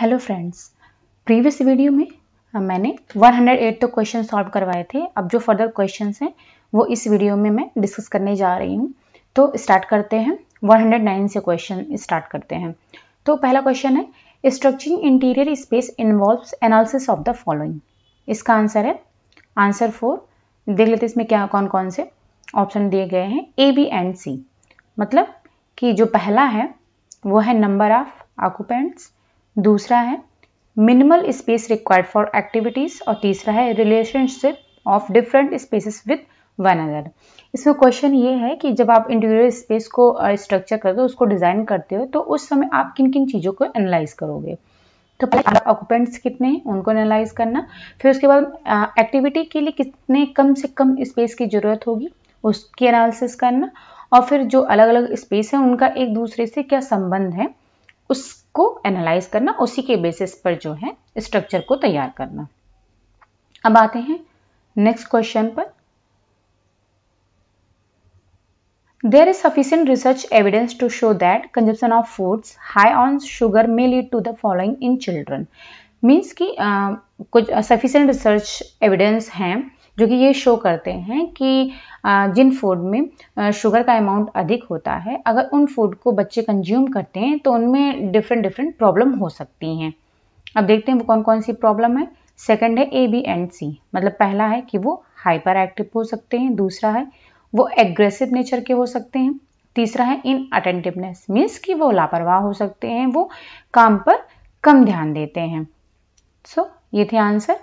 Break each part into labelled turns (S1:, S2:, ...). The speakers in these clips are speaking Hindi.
S1: हेलो फ्रेंड्स प्रीवियस वीडियो में मैंने 108 तो क्वेश्चन सॉल्व करवाए थे अब जो फर्दर क्वेश्चन हैं वो इस वीडियो में मैं डिस्कस करने जा रही हूँ तो स्टार्ट करते हैं 109 से क्वेश्चन स्टार्ट करते हैं तो पहला क्वेश्चन है structuring interior space involves analysis of the following इसका आंसर है आंसर फोर देख लेते इसमें क्या कौन कौन से ऑप्शन दिए गए हैं ए बी एंड सी मतलब कि जो पहला है वो है नंबर ऑफ ऑक्यूपेंट्स दूसरा है minimal space required for activities और तीसरा है relationship of different spaces with one other इसमें क्वेश्चन ये है कि जब आप इंटीरियर स्पेस को स्ट्रक्चर करते हो उसको डिज़ाइन करते हो तो उस समय आप किन किन चीज़ों को एनालाइज करोगे तो पहले ऑक्यूपेंट्स कितने हैं उनको एनालाइज करना फिर उसके बाद एक्टिविटी के लिए कितने कम से कम स्पेस की ज़रूरत होगी उसकी एनालिसिस करना और फिर जो अलग अलग स्पेस है उनका एक दूसरे से क्या संबंध है उसको एनालाइज करना उसी के बेसिस पर जो है स्ट्रक्चर को तैयार करना अब आते हैं नेक्स्ट क्वेश्चन पर there is sufficient research evidence to show that consumption of foods high on sugar may lead to the following in children means की कुछ सफिशियंट रिसर्च एविडेंस हैं जो कि ये शो करते हैं कि जिन फूड में शुगर का अमाउंट अधिक होता है अगर उन फूड को बच्चे कंज्यूम करते हैं तो उनमें डिफरेंट डिफरेंट प्रॉब्लम हो सकती हैं अब देखते हैं वो कौन कौन सी प्रॉब्लम है सेकेंड है ए बी एंड सी मतलब पहला है कि वो हाइपर एक्टिव हो सकते हैं दूसरा है वो एग्रेसिव नेचर के हो सकते हैं तीसरा है इन अटेंटिवनेस मीन्स कि वो लापरवाह हो सकते हैं वो काम पर कम ध्यान देते हैं सो so, ये थे आंसर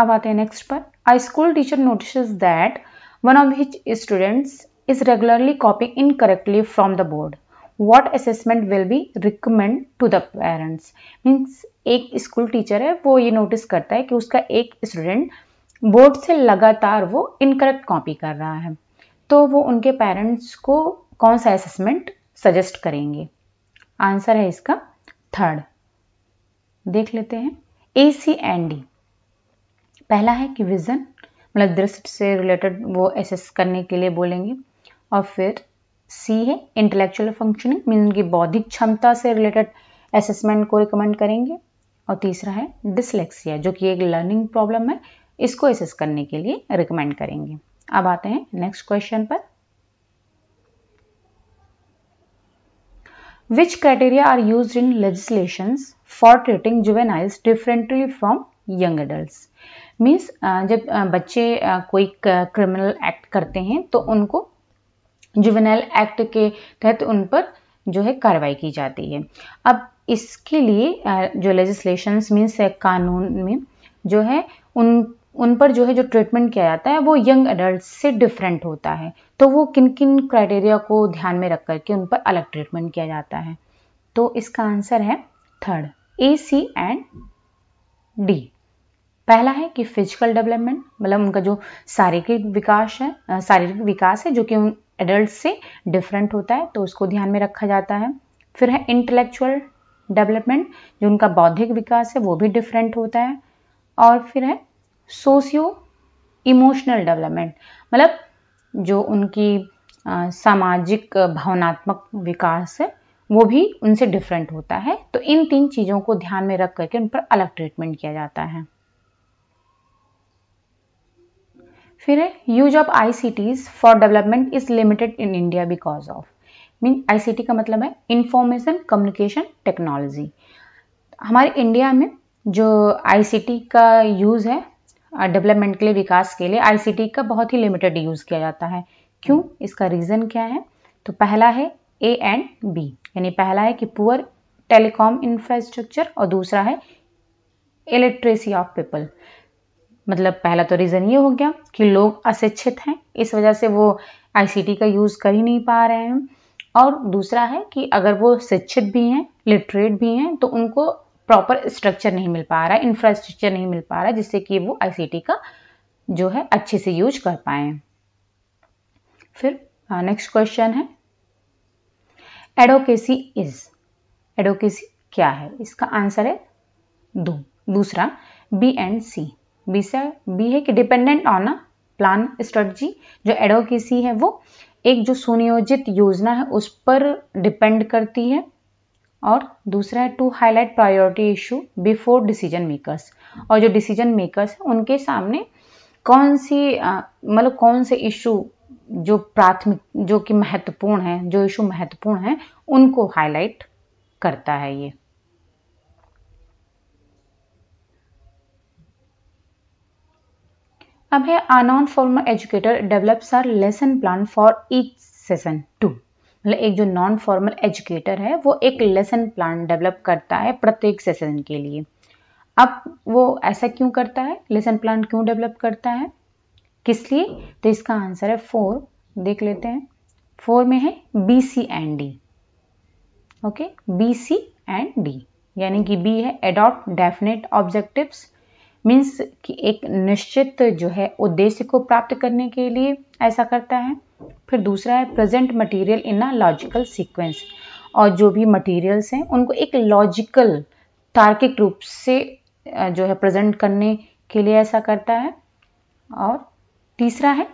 S1: अब आते हैं नेक्स्ट पर a school teacher notice that one of his students is regularly copy in correctly from the board what assessment will be recommend to the parents means एक स्कूल टीचर है वो ये नोटिस करता है कि उसका एक स्टूडेंट बोर्ड से लगातार वो इनकरेक्ट कॉपी कर रहा है तो वो उनके पेरेंट्स को कौन सा असेसमेंट सजेस्ट करेंगे आंसर है इसका थर्ड देख लेते हैं ए सी एंड डी पहला है कि विज़न मतलब दृष्टि से रिलेटेड वो एसेस करने के लिए बोलेंगे और फिर सी है इंटेलेक्चुअल फंक्शनिंग मीन उनकी बौद्धिक क्षमता से रिलेटेड असेसमेंट को रिकमेंड करेंगे और तीसरा है डिसलेक्सिया जो कि एक लर्निंग प्रॉब्लम है इसको एसेस करने के लिए रिकमेंड करेंगे अब आते हैं नेक्स्ट क्वेश्चन पर which criteria are use in legislation for treating juveniles differently from young adult means uh, जब uh, बच्चे uh, कोई क्रिमिनल एक्ट करते हैं तो उनको जुवेनाइल एक्ट के तहत उन पर जो है कार्रवाई की जाती है अब इसके लिए जो लेजिस्लेशन मीन्स कानून में जो है उन उन पर जो है जो ट्रीटमेंट किया जाता है वो यंग एडल्ट से डिफरेंट होता है तो वो किन किन क्राइटेरिया को ध्यान में रख करके उन पर अलग ट्रीटमेंट किया जाता है तो इसका आंसर है third A C and D पहला है कि फिजिकल डेवलपमेंट मतलब उनका जो शारीरिक विकास है शारीरिक विकास है जो कि उन एडल्ट से डिफरेंट होता है तो उसको ध्यान में रखा जाता है फिर है इंटेलेक्चुअल डेवलपमेंट जो उनका बौद्धिक विकास है वो भी डिफरेंट होता है और फिर है सोशियो इमोशनल डेवलपमेंट मतलब जो उनकी सामाजिक भावनात्मक विकास है वो भी उनसे डिफरेंट होता है तो इन तीन चीज़ों को ध्यान में रख करके उन पर अलग ट्रीटमेंट किया जाता है फिर है use of I for development is limited in India because of mean ICT का मतलब है इंफॉर्मेशन कम्युनिकेशन टेक्नोलॉजी हमारे इंडिया में जो आईसीटी का यूज़ है डेवलपमेंट के लिए विकास के लिए आईसीटी का बहुत ही लिमिटेड यूज़ किया जाता है क्यों इसका रीज़न क्या है तो पहला है ए एंड बी यानी पहला है कि पुअर टेलीकॉम इंफ्रास्ट्रक्चर और दूसरा है इलेक्ट्रेसी ऑफ पीपल मतलब पहला तो रीज़न ये हो गया कि लोग अशिक्षित हैं इस वजह से वो आईसीटी का यूज़ कर ही नहीं पा रहे हैं और दूसरा है कि अगर वो शिक्षित भी हैं लिटरेट भी हैं तो उनको प्रॉपर स्ट्रक्चर नहीं मिल पा रहा है इंफ्रास्ट्रक्चर नहीं मिल पा रहा जिससे कि वो आई का जो है अच्छे से यूज कर पाए फिर नेक्स्ट क्वेश्चन है एडवोकेसी इज एडवोकेसी क्या है इसका आंसर है दो दूसरा बी एंड सी बी से बी है कि dependent on a plan strategy जो एडवोकेसी है वो एक जो सुनियोजित योजना है उस पर डिपेंड करती है और दूसरा है to highlight priority issue before decision makers और जो डिसीजन मेकर्स हैं उनके सामने कौन सी मतलब कौन से इशू जो प्राथमिक जो कि महत्वपूर्ण है जो इशू महत्वपूर्ण है उनको हाईलाइट करता है ये अब है a non formal educator develops our lesson plan for each session to मतलब एक जो नॉन फॉर्मल एजुकेटर है वो एक लेसन प्लान डेवलप करता है प्रत्येक सेशन के लिए अब वो ऐसा क्यों करता है लेसन प्लान क्यों डेवलप करता है किस लिए तो इसका आंसर है फोर देख लेते हैं फोर में है B C and D okay B C and D यानी कि बी है एडॉप्ट डेफिनेट ऑब्जेक्टिव्स मीन्स कि एक निश्चित जो है उद्देश्य को प्राप्त करने के लिए ऐसा करता है फिर दूसरा है present material in a logical sequence और जो भी मटेरियल्स हैं उनको एक लॉजिकल तार्किक रूप से जो है प्रेजेंट करने के लिए ऐसा करता है और तीसरा है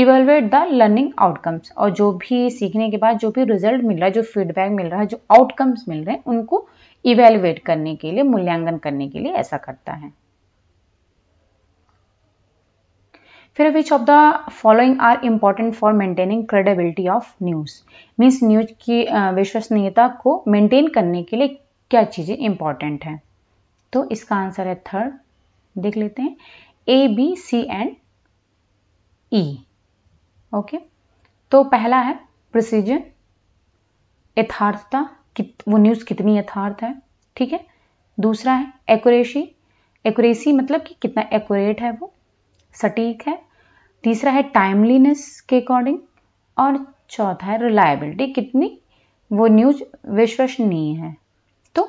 S1: इवेलुएट द लर्निंग आउटकम्स और जो भी सीखने के बाद जो भी रिजल्ट मिल रहा है जो फीडबैक मिल रहा है जो आउटकम्स मिल रहे हैं उनको इवेलुएट करने के लिए मूल्यांकन करने के लिए ऐसा करता है फिर which of the following are important for maintaining credibility of news means news की विश्वसनीयता को मेंटेन करने के लिए क्या चीज़ें इंपॉर्टेंट हैं तो इसका आंसर है थर्ड देख लेते हैं A B C and E okay तो पहला है प्रोसीजर यथार्थता वो न्यूज़ कितनी यथार्थ है ठीक है दूसरा है एक्यूरेसी एक्यूरेसी मतलब कि कितना एक्यूरेट है वो सटीक है तीसरा है टाइमलीनेस के अकॉर्डिंग और चौथा है रिलायबिलिटी कितनी वो न्यूज विश्वसनीय है तो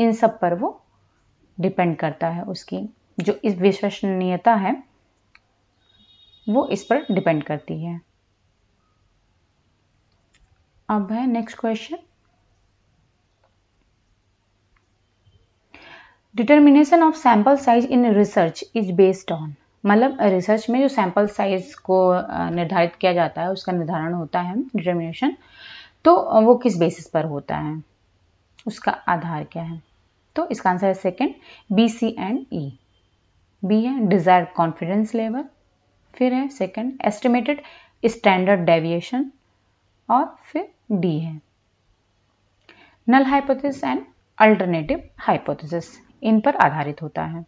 S1: इन सब पर वो डिपेंड करता है उसकी जो इस विश्वसनीयता है वो इस पर डिपेंड करती है अब है next question determination of sample size in research is based on मतलब रिसर्च में जो सैंपल साइज को निर्धारित किया जाता है उसका निर्धारण होता है डिटर्मिनेशन तो वो किस बेसिस पर होता है उसका आधार क्या है तो इसका आंसर है second B C and E B है डिजायर कॉन्फिडेंस लेवल फिर है सेकेंड एस्टिमेटेड स्टैंडर्ड डेविएशन और फिर डी है null hypothesis and alternative hypothesis इन पर आधारित होता है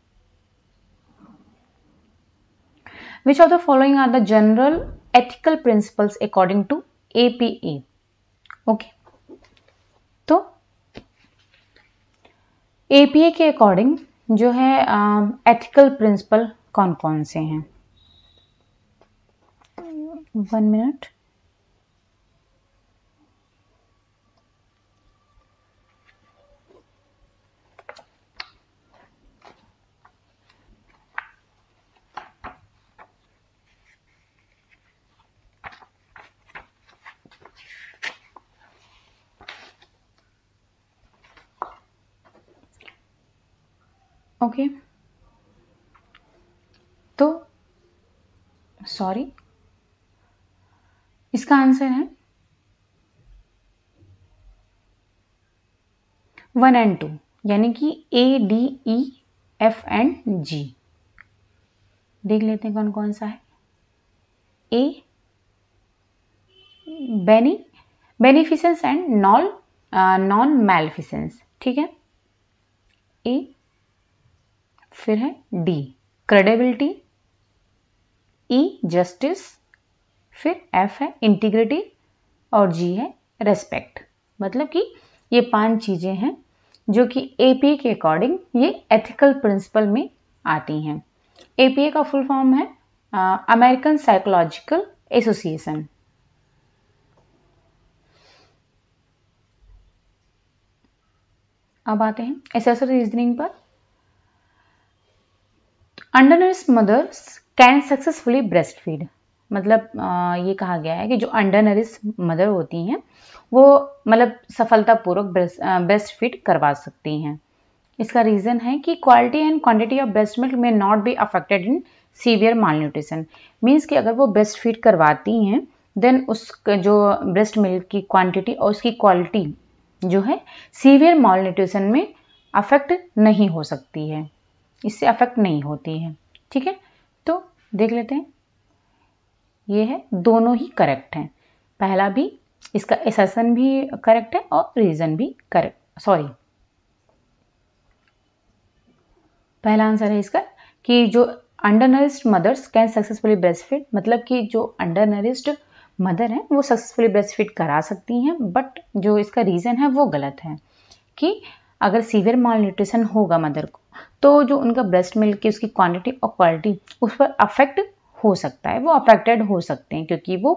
S1: Which of the following are the general ethical principles according to APA? Okay. तो APA के अकॉर्डिंग जो है ethical principle कौन कौन से हैं One minute. ओके तो सॉरी इसका आंसर है वन एंड टू यानी कि A D E F and G देख लेते हैं कौन कौन सा है ए बेनी बेनिफिशंस एंड नॉल नॉन मेलफिशंस ठीक है ए फिर है डी क्रेडिबिलिटी ई जस्टिस फिर एफ है इंटीग्रिटी और जी है रेस्पेक्ट मतलब कि ये पांच चीज़ें हैं जो कि एपीए के अकॉर्डिंग ये एथिकल प्रिंसिपल में आती हैं एपीए का फुल फॉर्म है अमेरिकन साइकोलॉजिकल एसोसिएशन अब आते हैं एसेसरी रीजनिंग पर undernourished mothers can successfully breast feed मतलब ये कहा गया है कि जो अंडरनरिस मदर होती हैं वो मतलब सफलतापूर्वक ब्रेस्ट ब्रेस्ट फीड करवा सकती हैं इसका रीज़न है कि quality and quantity of breast milk may not be affected in severe malnutrition means कि अगर वो ब्रेस्ट फीड करवाती हैं देन उस जो ब्रेस्ट मिल्क की क्वांटिटी और उसकी क्वालिटी जो है सीवियर माल न्यूट्रिशन में अफेक्ट नहीं हो सकती है इससे अफेक्ट नहीं होती है ठीक है तो देख लेते हैं ये है दोनों ही करेक्ट हैं पहला भी इसका एसेसन भी करेक्ट है और रीज़न भी करेक्ट सॉरी पहला आंसर है इसका कि जो undernourished mothers can successfully breast मतलब कि जो अंडर नरिस्ट मदर हैं वो सक्सेसफुली ब्रेस्ट करा सकती हैं बट जो इसका रीज़न है वो गलत है कि अगर सीवियर माल न्यूट्रिशन होगा मदर को तो जो उनका ब्रेस्ट मिल्क की उसकी क्वांटिटी और क्वालिटी उस पर अफेक्ट हो सकता है वो अफेक्टेड हो सकते हैं क्योंकि वो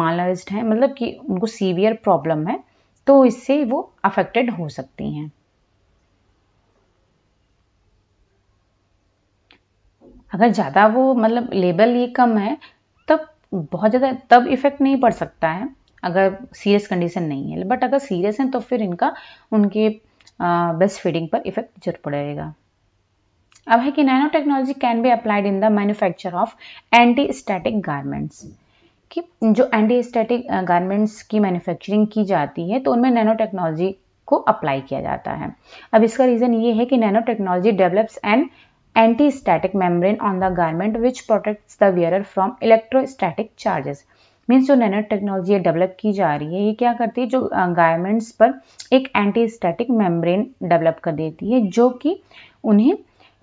S1: मालनाइज्ड हैं मतलब कि उनको सीवियर प्रॉब्लम है तो इससे वो अफेक्टेड हो सकती हैं अगर ज़्यादा वो मतलब लेबल ये कम है तब बहुत ज़्यादा तब इफ़ेक्ट नहीं पड़ सकता है अगर सीरियस कंडीशन नहीं है बट अगर सीरियस हैं तो फिर इनका उनके ब्रेस्ट फीडिंग पर इफेक्ट जरूर पड़ेगा अब है कि nano technology can be applied in the manufacture of anti static garments कि जो एंटी स्टैटिक गारमेंट्स की मैन्युफैक्चरिंग की जाती है तो उनमें नैनो टेक्नोलॉजी को अप्लाई किया जाता है अब इसका रीज़न ये है कि nano technology develops an anti static membrane on the garment which protects the wearer from electrostatic charges means जो नैनो टेक्नोलॉजी डेवलप की जा रही है ये क्या करती है जो गारमेंट्स पर एक एंटी स्टैटिक मेम्ब्रेन डेवलप कर देती है जो कि उन्हें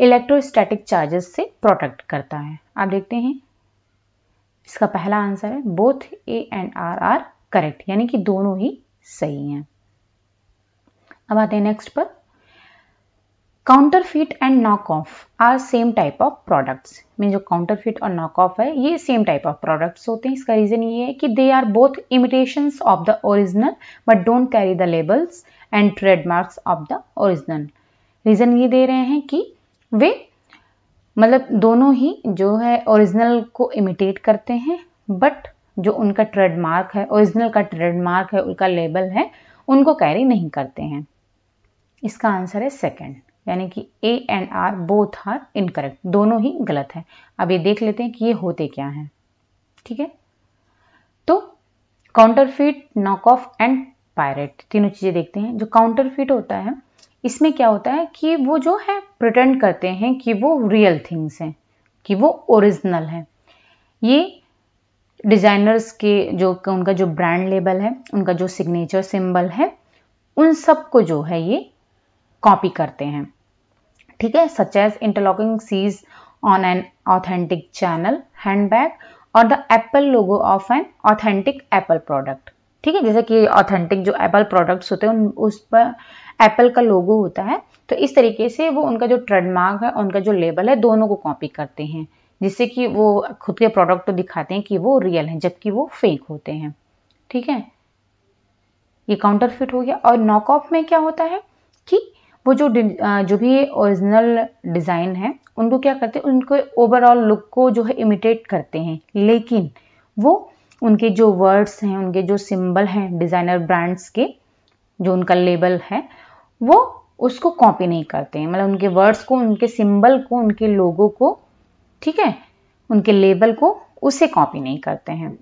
S1: इलेक्ट्रोस्टैटिक चार्जेस से प्रोटेक्ट करता है आप देखते हैं इसका पहला आंसर है both A and R are correct यानी कि दोनों ही सही हैं अब आते हैं नेक्स्ट पर counterfeit and knock off are same type of products mean जो काउंटरफिट और नॉक ऑफ है ये सेम टाइप ऑफ प्रोडक्ट्स होते हैं इसका रीज़न ये है कि they are both imitation of the original but don't carry the labels and trademarks of the original reason ये दे रहे हैं कि वे मतलब दोनों ही जो है ओरिजिनल को इमिटेट करते हैं बट जो उनका ट्रेडमार्क है ओरिजिनल का ट्रेडमार्क है उनका लेबल है उनको कैरी नहीं करते हैं इसका आंसर है सेकेंड यानी कि A and R both are incorrect दोनों ही गलत है अब ये देख लेते हैं कि ये होते क्या है ठीक है तो नॉक ऑफ एंड पायरेट तीनों चीज़ें देखते हैं जो फिट होता है इसमें क्या होता है कि वो जो है प्रिटेंड करते हैं कि वो रियल थिंग्स हैं कि वो ओरिजिनल है ये डिज़ाइनर्स के जो उनका जो ब्रांड लेबल है उनका जो सिग्नेचर सिंबल है उन सबको जो है ये कॉपी करते हैं ठीक है such as interlocking Cs on an authentic Chanel handbag और the Apple logo of an authentic Apple product ठीक है जैसे कि ऑथेंटिक जो एप्पल प्रोडक्ट्स होते हैं उस पर एप्पल का लोगो होता है तो इस तरीके से वो उनका जो ट्रेडमार्क है उनका जो लेबल है दोनों को कॉपी करते हैं जिससे कि वो खुद के प्रोडक्ट तो दिखाते हैं कि वो रियल हैं जबकि वो फेक होते हैं ठीक है ये काउंटरफिट हो गया और नॉकऑफ में क्या होता है कि वो जो जो भी ओरिजिनल डिज़ाइन है उनको क्या करते हैं उनके ओवरऑल लुक को जो है इमिटेट करते हैं लेकिन वो उनके जो वर्ड्स हैं उनके जो सिंबल हैं डिज़ाइनर ब्रांड्स के जो उनका लेबल है वो उसको कॉपी नहीं करते हैं मतलब उनके वर्ड्स को उनके सिंबल को उनके लोगों को ठीक है उनके लेबल को उसे कॉपी नहीं करते हैं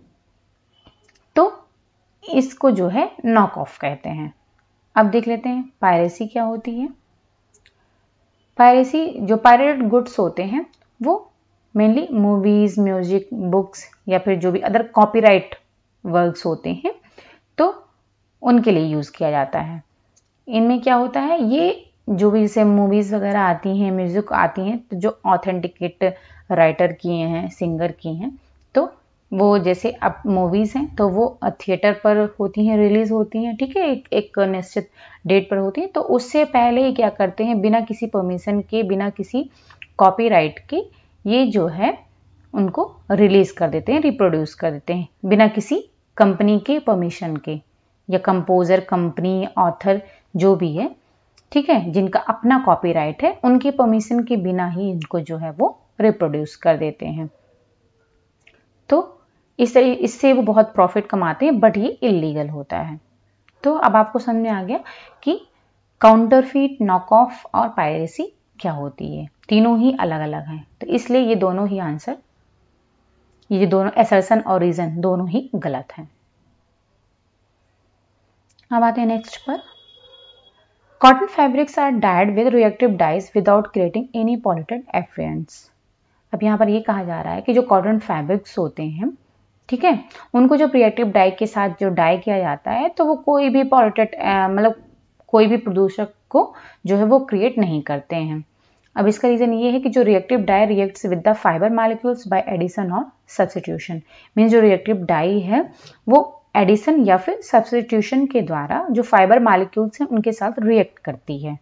S1: तो इसको जो है नॉक ऑफ कहते हैं अब देख लेते हैं पायरेसी क्या होती है पायरेसी जो पायरेट गुड्स होते हैं वो मेनली मूवीज़ म्यूजिक बुक्स या फिर जो भी अदर कॉपीराइट वर्क्स होते हैं तो उनके लिए यूज़ किया जाता है इनमें क्या होता है ये जो भी जैसे मूवीज़ वगैरह आती हैं म्यूज़िक आती हैं तो जो ऑथेंटिकेट राइटर किए हैं सिंगर किए हैं वो जैसे अब मूवीज़ हैं तो वो थिएटर पर होती हैं रिलीज़ होती हैं ठीक है एक एक निश्चित डेट पर होती हैं तो उससे पहले ही क्या करते हैं बिना किसी परमिशन के बिना किसी कॉपीराइट के ये जो है उनको रिलीज़ कर देते हैं रिप्रोड्यूस कर देते हैं बिना किसी कंपनी के परमिशन के या कंपोज़र कंपनी ऑथर जो भी है ठीक है जिनका अपना कॉपीराइट है उनकी परमिशन के बिना ही इनको जो है वो रिप्रोड्यूस कर देते हैं तो इस इससे वो बहुत प्रॉफिट कमाते हैं बट ये इलीगल होता है तो अब आपको समझ में आ गया कि काउंटरफीट नॉकऑफ और पायरेसी क्या होती है तीनों ही अलग अलग हैं तो इसलिए ये दोनों ही आंसर ये दोनों एसर्सन और रीजन दोनों ही गलत हैं अब आते हैं नेक्स्ट पर cotton fabrics are dyed with reactive dyes without creating any polluted effluents अब यहाँ पर ये कहा जा रहा है कि जो कॉटन फैब्रिक्स होते हैं ठीक है उनको जो प्रिएटिव डाई के साथ जो डाई किया जाता है तो वो कोई भी पॉलिटेट मतलब कोई भी प्रदूषक को जो है वो क्रिएट नहीं करते हैं अब इसका रीज़न ये है कि जो reactive dye react with the fibre molecules by addition और सब्सटीट्यूशन मीन जो रिएक्टिव डाई है वो एडिशन या फिर सब्सटीट्यूशन के द्वारा जो फाइबर मालिक्यूल्स हैं उनके साथ रिएक्ट करती है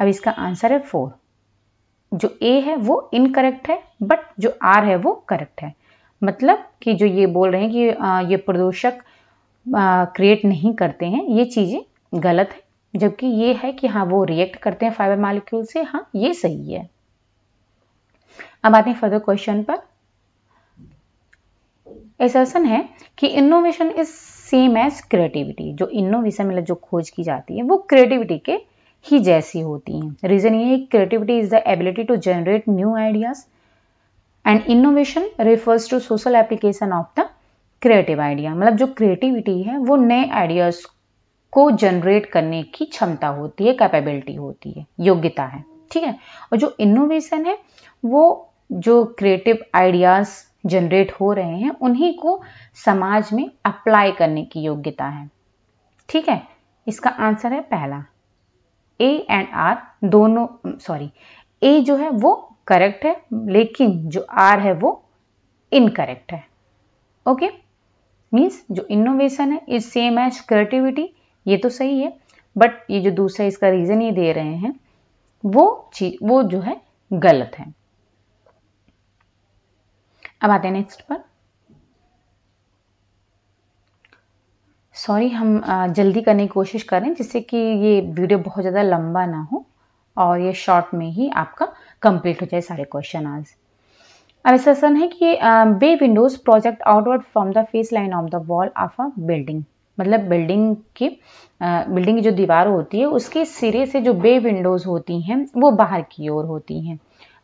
S1: अब इसका आंसर है फोर जो ए है वो इनकरेक्ट है बट जो आर है वो करेक्ट है मतलब कि जो ये बोल रहे हैं कि ये प्रदूषक क्रिएट नहीं करते हैं ये चीज़ें गलत है जबकि ये है कि हाँ वो रिएक्ट करते हैं फाइबर मालिक्यूल से हाँ ये सही है अब आते हैं फर्दर क्वेश्चन पर एसर्सन है कि innovation is same as creativity जो इनोवेशन मतलब जो खोज की जाती है वो क्रिएटिविटी के ही जैसी होती है रीज़न ये है creativity is the ability to generate new ideas and innovation refers to social application of the creative idea मतलब जो क्रिएटिविटी है वो नए आइडियाज को जनरेट करने की क्षमता होती है कैपेबिलिटी होती है योग्यता है ठीक है और जो इनोवेशन है वो जो क्रिएटिव आइडियाज जनरेट हो रहे हैं उन्हीं को समाज में अप्लाई करने की योग्यता है ठीक है इसका आंसर है पहला ए एंड आर दोनों सॉरी ए जो है वो करेक्ट है लेकिन जो आर है वो इनकरेक्ट है ओके मीन्स जो इनोवेशन है इज सेम एज क्रिएटिविटी ये तो सही है बट ये जो दूसरा इसका रीज़न ये दे रहे हैं वो चीज वो जो है गलत है अब आते हैं नेक्स्ट पर सॉरी हम जल्दी करने की कोशिश करें जिससे कि ये वीडियो बहुत ज़्यादा लंबा ना हो और ये शॉर्ट में ही आपका कंप्लीट हो जाए सारे क्वेश्चन आज अब ऐसा सन है कि bay windows project outward from the face line of the wall of a building मतलब बिल्डिंग की बिल्डिंग की जो दीवार होती है उसके सिरे से जो बे विंडोज होती हैं वो बाहर की ओर होती हैं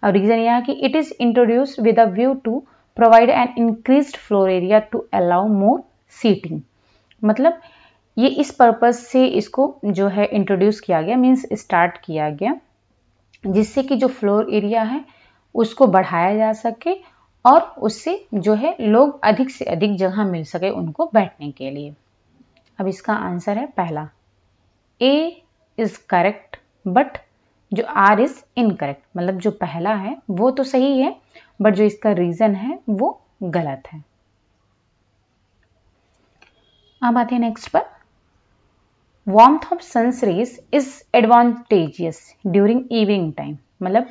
S1: और रीज़न यह है कि it is introduce with a view to provide an increase floor area to allow more seating मतलब ये इस पर्पज़ से इसको जो है इंट्रोड्यूस किया गया मीन्स स्टार्ट किया गया जिससे कि जो फ्लोर एरिया है उसको बढ़ाया जा सके और उससे जो है लोग अधिक से अधिक जगह मिल सके उनको बैठने के लिए अब इसका आंसर है पहला ए इज करेक्ट बट जो आर इज इनकरेक्ट मतलब जो पहला है वो तो सही है बट जो इसका रीजन है वो गलत है अब आते हैं नेक्स्ट पर warmth of sun's rays is advantageous during evening time मतलब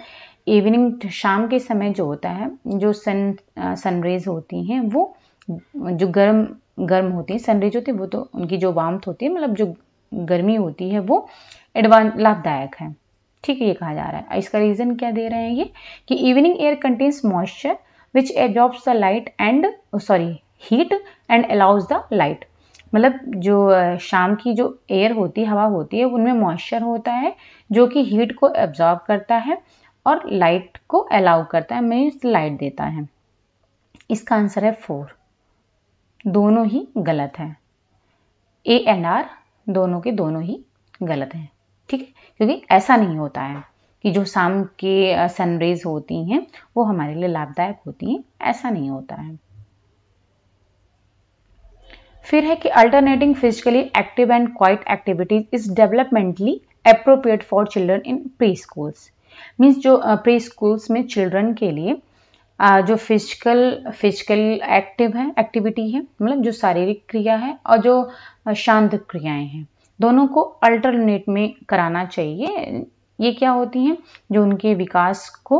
S1: इवनिंग शाम के समय जो होता है जो सन सन रेज होती हैं वो जो गर्म गर्म होती हैं सन रेज होती है वो तो उनकी जो वार्मथ होती है मतलब जो गर्मी होती है वो एडवान लाभदायक है ठीक है ये कहा जा रहा है इसका रीज़न क्या दे रहे हैं ये कि evening air contains moisture which absorbs the light and sorry heat and allows the light मतलब जो शाम की जो एयर होती हवा होती है उनमें मॉइस्चर होता है जो कि हीट को एब्जॉर्ब करता है और लाइट को अलाउ करता है मीन्स लाइट देता है इसका आंसर है फोर दोनों ही गलत है ए एंड आर दोनों के दोनों ही गलत हैं ठीक है क्योंकि ऐसा नहीं होता है कि जो शाम के सनरेज होती हैं वो हमारे लिए लाभदायक होती हैं ऐसा नहीं होता है फिर है कि alternating physically active and quiet activities is developmentally appropriate for children in pre schools means जो प्री स्कूल्स में चिल्ड्रन के लिए जो फिजिकल फिजिकल एक्टिव है एक्टिविटी है मतलब जो शारीरिक क्रिया है और जो शांत क्रियाएं हैं दोनों को अल्टरनेट में कराना चाहिए ये क्या होती हैं जो उनके विकास को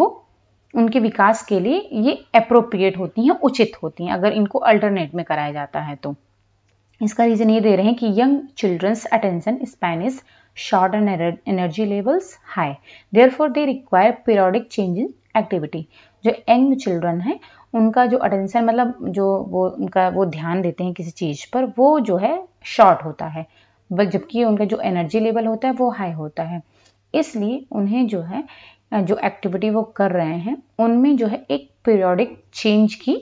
S1: वो उनके विकास के लिए ये अप्रोप्रिएट होती हैं उचित होती हैं अगर इनको अल्टरनेट में कराया जाता है तो इसका रीज़न ये दे रहे हैं कि young children's attention span is short and energy levels high therefore they require periodic change in activity जो यंग चिल्ड्रन है उनका जो अटेंशन मतलब जो वो उनका वो ध्यान देते हैं किसी चीज़ पर वो जो है शॉर्ट होता है जबकि उनका जो एनर्जी लेवल होता है वो हाई होता है इसलिए उन्हें जो है जो एक्टिविटी वो कर रहे हैं उनमें जो है एक पीरियोडिक चेंज की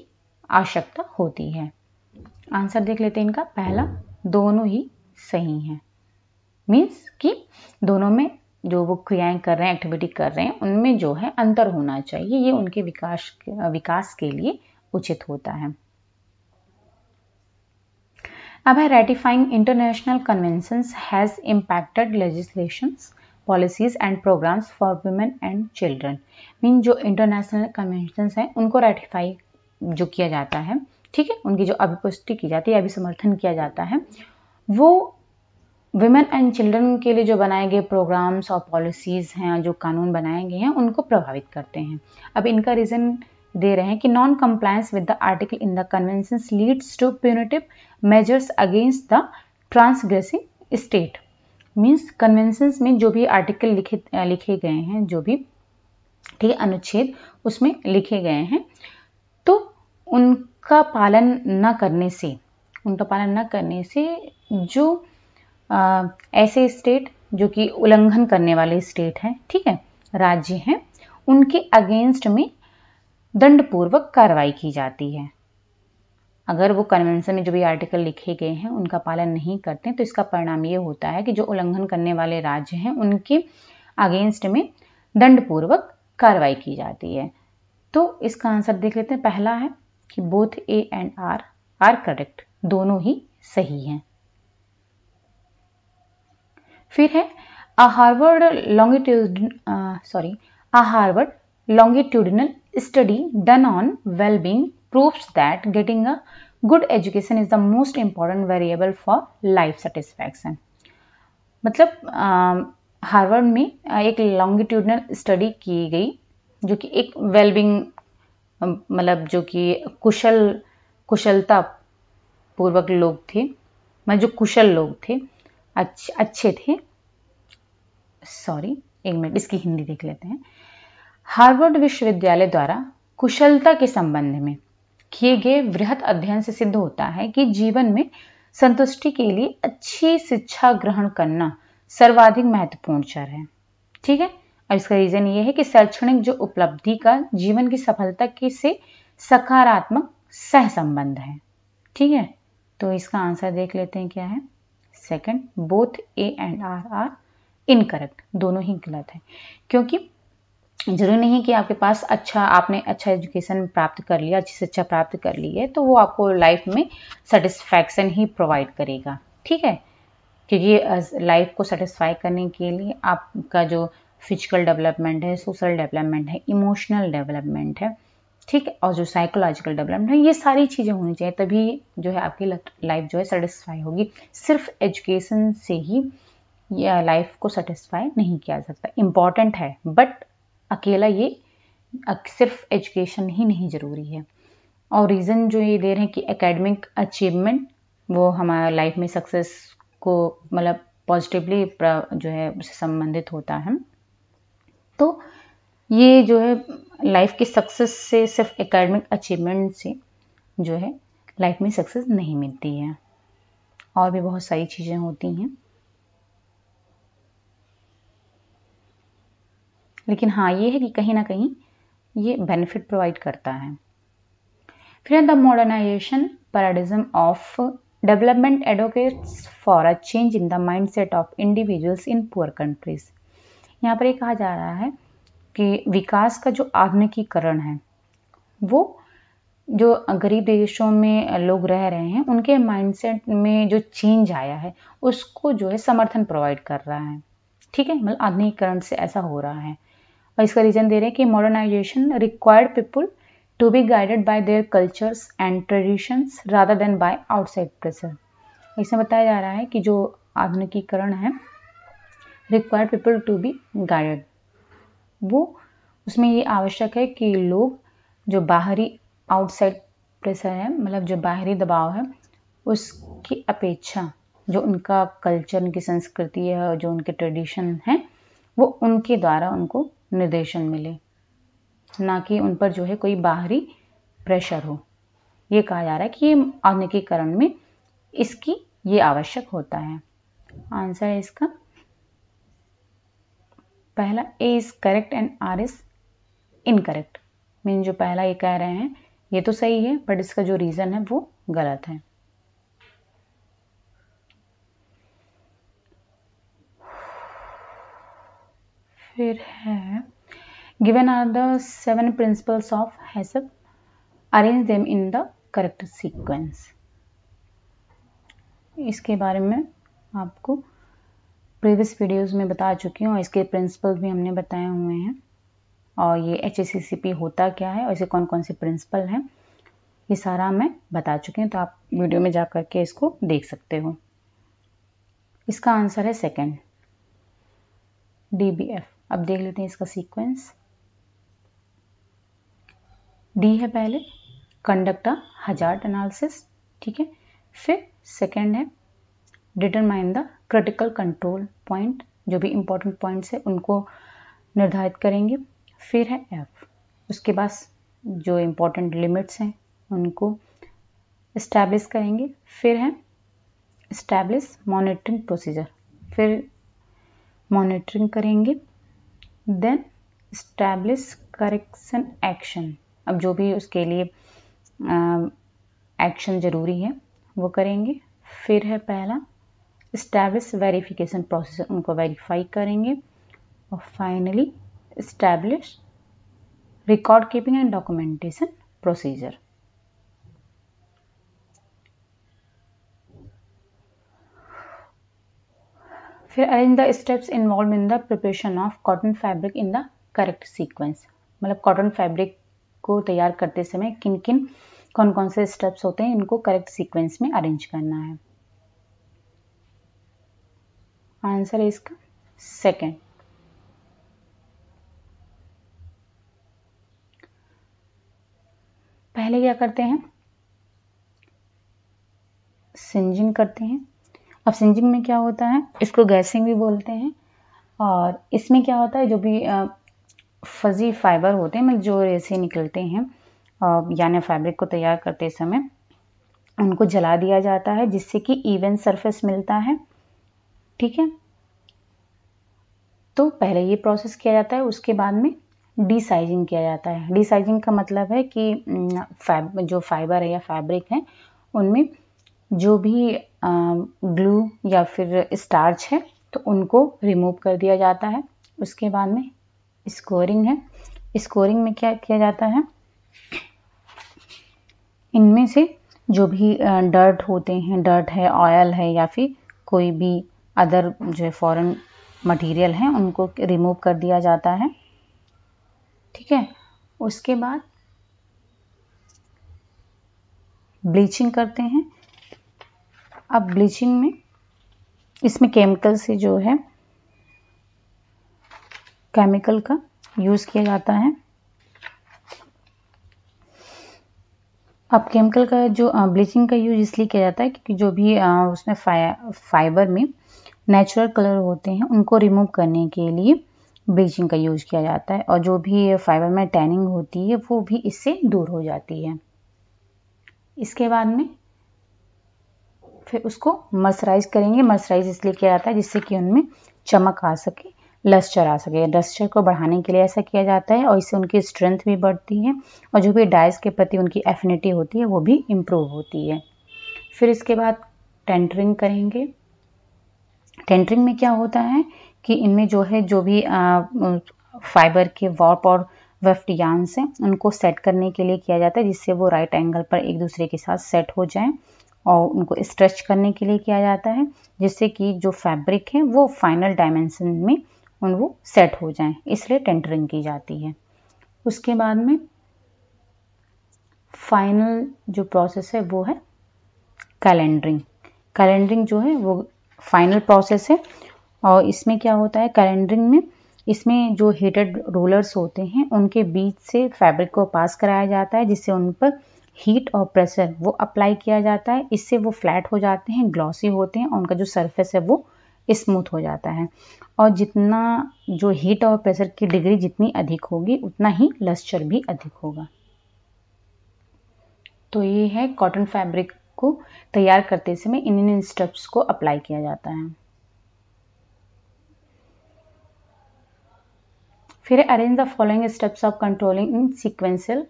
S1: आवश्यकता होती है आंसर देख लेते हैं इनका पहला दोनों ही सही है मीन्स कि दोनों में जो वो क्रियाएं कर रहे हैं एक्टिविटी कर रहे हैं उनमें जो है अंतर होना चाहिए ये उनके विकास विकास के लिए उचित होता है अब है ratifying international convention has impacted legislations policies and programmes for women and children mean जो इंटरनेशनल कन्वेंशन हैं उनको रेटिफाई जो किया जाता है ठीक है उनकी जो अभिपुष्टि की जाती है अभी समर्थन किया जाता है वो वुमेन एंड चिल्ड्रन के लिए जो बनाए गए प्रोग्राम्स और पॉलिसीज़ हैं जो कानून बनाए गए हैं उनको प्रभावित करते हैं अब इनका रीज़न दे रहे हैं कि non compliance with the article in the convention leads to punitive measures against the transgressing state means convention में जो भी आर्टिकल लिखे लिखे गए हैं जो भी ठीक है अनुच्छेद उसमें लिखे गए हैं तो उनका पालन न करने से उनका पालन न करने से जो आ, ऐसे स्टेट जो कि उल्लंघन करने वाले स्टेट हैं ठीक है राज्य हैं उनके अगेंस्ट में दंडपूर्वक कार्रवाई की जाती है अगर वो कन्वेंशन में जो भी आर्टिकल लिखे गए हैं उनका पालन नहीं करते तो इसका परिणाम ये होता है कि जो उल्लंघन करने वाले राज्य हैं उनके अगेंस्ट में दंडपूर्वक कार्रवाई की जाती है तो इसका आंसर देख लेते हैं पहला है कि both A and R are correct दोनों ही सही हैं फिर है a Harvard longitude sorry a Harvard longitudinal study done on wellbeing proves that getting a good education is the most important variable for life satisfaction मतलब हार्वर्ड um, में uh, एक लॉन्गिट्यूडनल स्टडी की गई जो कि एक वेलबिंग um, मतलब जो कि कुशल कुशलता पूर्वक लोग थे मतलब जो कुशल लोग थे अच्छे अच्छे थे सॉरी एक मिनट इसकी हिंदी देख लेते हैं हार्वर्ड विश्वविद्यालय द्वारा कुशलता के संबंध में किए गए वृहत अध्ययन से सिद्ध होता है कि जीवन में संतुष्टि के लिए अच्छी शिक्षा ग्रहण करना सर्वाधिक महत्वपूर्ण चर है ठीक है और इसका रीजन ये है कि शैक्षणिक जो उपलब्धि का जीवन की सफलता के से सकारात्मक सहसंबंध है ठीक है तो इसका आंसर देख लेते हैं क्या है second both A and R are incorrect दोनों ही गलत है क्योंकि जरूरी नहीं कि आपके पास अच्छा आपने अच्छा एजुकेशन प्राप्त कर लिया अच्छी शिक्षा प्राप्त कर ली है तो वो आपको लाइफ में सेटिस्फैक्शन ही प्रोवाइड करेगा ठीक है क्योंकि लाइफ को सेटिस्फाई करने के लिए आपका जो फिजिकल डेवलपमेंट है सोशल डेवलपमेंट है इमोशनल डेवलपमेंट है ठीक है और जो साइकोलॉजिकल डेवलपमेंट है ये सारी चीज़ें होनी चाहिए तभी जो है आपकी लाइफ जो है सेटिस्फाई होगी सिर्फ एजुकेशन से ही लाइफ को सेटिस्फाई नहीं किया जा सकता इम्पॉर्टेंट है बट अकेला ये सिर्फ एजुकेशन ही नहीं ज़रूरी है और रीज़न जो ये दे रहे हैं कि एकेडमिक अचीवमेंट वो हमारा लाइफ में सक्सेस को मतलब पॉजिटिवली जो है संबंधित होता है तो ये जो है लाइफ के सक्सेस से सिर्फ एकेडमिक अचीवमेंट से जो है लाइफ में सक्सेस नहीं मिलती है और भी बहुत सारी चीज़ें होती हैं लेकिन हाँ ये है कि कहीं ना कहीं ये बेनिफिट प्रोवाइड करता है फिर the modernisation paradigm of development advocates for a change in the mind set of individuals in poor countries यहाँ पर ये कहा जा रहा है कि विकास का जो आधुनिकीकरण है वो जो गरीब देशों में लोग रह रहे हैं उनके माइंडसेट में जो चेंज आया है उसको जो है समर्थन प्रोवाइड कर रहा है ठीक है मतलब आधुनिकीकरण से ऐसा हो रहा है और इसका रीज़न दे रहे हैं कि modernisation required people to be guided by their cultures and traditions rather than by outside pressure इसमें बताया जा रहा है कि जो आधुनिकीकरण है required people to be guided वो उसमें ये आवश्यक है कि लोग जो बाहरी आउटसाइड प्रेशर है मतलब जो बाहरी दबाव है उसकी अपेक्षा जो उनका कल्चर उनकी संस्कृति है और जो उनके ट्रेडिशन है वो उनके द्वारा उनको निर्देशन मिले ना कि उन पर जो है कोई बाहरी प्रेशर हो ये कहा जा रहा है कि ये आधुनिकीकरण में इसकी ये आवश्यक होता है आंसर है इसका पहला A is correct and R is incorrect mean जो पहला ये कह रहे हैं ये तो सही है बट इसका जो रीज़न है वो गलत है फिर है given are the seven principles of HACCP arrange them in the correct sequence इसके बारे में आपको प्रीवियस वीडियोस में बता चुकी हूँ इसके प्रिंसिपल भी हमने बताए हुए हैं और ये एच होता क्या है और इसे कौन कौन से प्रिंसिपल हैं ये सारा मैं बता चुकी हूँ तो आप वीडियो में जा कर के इसको देख सकते हो इसका आंसर है सेकेंड डी बी एफ अब देख लेते हैं इसका सीक्वेंस डी है पहले कंडक्ट अ हजार्ड एनालिसिस ठीक है फिर सेकेंड है determine the critical control point जो भी इंपॉर्टेंट पॉइंट्स है उनको निर्धारित करेंगे फिर है एफ उसके बाद जो इम्पोर्टेंट लिमिट्स हैं उनको इस्टेब्लिश करेंगे फिर है इस्टेब्लिश मॉनिटरिंग प्रोसीजर फिर मॉनिटरिंग करेंगे देन इस्टेब्लिश करेक्शन एक्शन अब जो भी उसके लिए एक्शन ज़रूरी है वो करेंगे फिर है पहला इस्टेब्लिश वेरिफिकेशन प्रोसेस उनको वेरीफाई करेंगे और finally establish record keeping and documentation procedure फिर arrange the steps involve in the preparation of cotton fabric in the correct sequence मतलब कॉटन फैब्रिक को तैयार करते समय किन किन कौन कौन से स्टेप्स होते हैं इनको करेक्ट सीक्वेंस में अरेंज करना है आंसर है इसका सेकेंड पहले क्या करते हैं सिंजिंग करते हैं अब सिंजिंग में क्या होता है इसको गैसिंग भी बोलते हैं और इसमें क्या होता है जो भी फजी फाइबर होते हैं मतलब जो रेसे निकलते हैं यानी फैब्रिक को तैयार करते समय उनको जला दिया जाता है जिससे कि इवन सरफेस मिलता है ठीक है तो पहले ये प्रोसेस किया जाता है उसके बाद में डिसाइजिंग किया जाता है डिसाइजिंग का मतलब है कि फैब जो फाइबर है या फैब्रिक है उनमें जो भी ग्लू या फिर स्टार्च है तो उनको रिमूव कर दिया जाता है उसके बाद में स्कोरिंग है स्कोरिंग में क्या किया जाता है इनमें से जो भी डर्ट होते हैं डर्ट है ऑयल है या फिर कोई भी अदर जो है फॉरन मटेरियल है उनको रिमूव कर दिया जाता है ठीक है उसके बाद ब्लीचिंग करते हैं अब ब्लीचिंग में इसमें केमिकल से जो है केमिकल का यूज़ किया जाता है अब केमिकल का जो ब्लीचिंग का यूज इसलिए किया जाता है क्योंकि जो भी उसमें फाइबर में नेचुरल कलर होते हैं उनको रिमूव करने के लिए ब्लीचिंग का यूज किया जाता है और जो भी फाइबर में टैनिंग होती है वो भी इससे दूर हो जाती है इसके बाद में फिर उसको मर्सराइज करेंगे मर्सराइज इसलिए किया जाता है जिससे कि उनमें चमक आ सके लस्चर आ सके लस्चर को बढ़ाने के लिए ऐसा किया जाता है और इससे उनकी स्ट्रेंथ भी बढ़ती है और जो भी डाइस के प्रति उनकी एफिनिटी होती है वो भी इम्प्रूव होती है फिर इसके बाद टेंटरिंग करेंगे टेंटरिंग में क्या होता है कि इनमें जो है जो भी आ, फाइबर के वॉप और वेफ्ट यान्स हैं उनको सेट करने के लिए किया जाता है जिससे वो राइट एंगल पर एक दूसरे के साथ सेट हो जाएं और उनको स्ट्रेच करने के लिए किया जाता है जिससे कि जो फैब्रिक है वो फाइनल डायमेंशन में उन वो सेट हो जाए इसलिए टेंटरिंग की जाती है उसके बाद में फाइनल जो प्रोसेस है वो है कैलेंडरिंग कैलेंडरिंग जो है वो फाइनल प्रोसेस है और इसमें क्या होता है कैलेंडरिंग में इसमें जो हीटेड रोलर्स होते हैं उनके बीच से फैब्रिक को पास कराया जाता है जिससे उन पर हीट और प्रेशर वो अप्लाई किया जाता है इससे वो फ्लैट हो जाते हैं ग्लॉसी होते हैं और उनका जो सरफेस है वो स्मूथ हो जाता है और जितना जो हीट और प्रेशर की डिग्री जितनी अधिक होगी उतना ही लस्चर भी अधिक होगा तो ये है कॉटन फैब्रिक को तैयार करते समय इन इन स्टेप्स को अप्लाई किया जाता है फिर arrange the following steps of controlling in sequential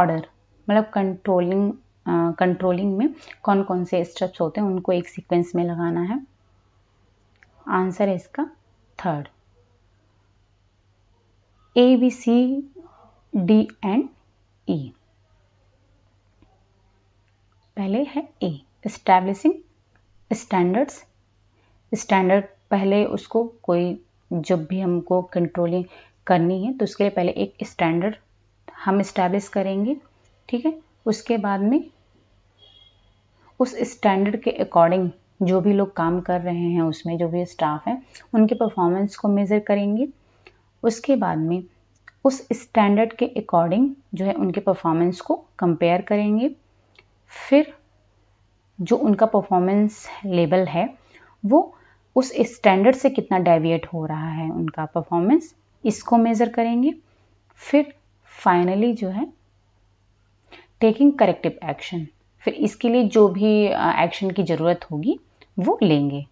S1: order मतलब कंट्रोलिंग कंट्रोलिंग में कौन कौन से स्टेप्स होते हैं उनको एक सीक्वेंस में लगाना है आंसर है इसका third A B C D and E पहले है ए एस्टैब्लिशिंग स्टैंडर्ड्स स्टैंडर्ड पहले उसको कोई जब भी हमको कंट्रोलिंग करनी है तो उसके लिए पहले एक स्टैंडर्ड हम इस्टेब्लिश करेंगे ठीक है उसके बाद में उस स्टैंडर्ड के अकॉर्डिंग जो भी लोग काम कर रहे हैं उसमें जो भी स्टाफ हैं उनके परफॉर्मेंस को मेज़र करेंगे उसके बाद में उस स्टैंडर्ड के अकॉर्डिंग जो है उनके परफॉर्मेंस को कंपेयर करेंगे फिर जो उनका परफॉर्मेंस लेवल है वो उस स्टैंडर्ड से कितना डेविएट हो रहा है उनका परफॉर्मेंस इसको मेज़र करेंगे फिर फाइनली जो है टेकिंग करेक्टिव एक्शन फिर इसके लिए जो भी एक्शन की ज़रूरत होगी वो लेंगे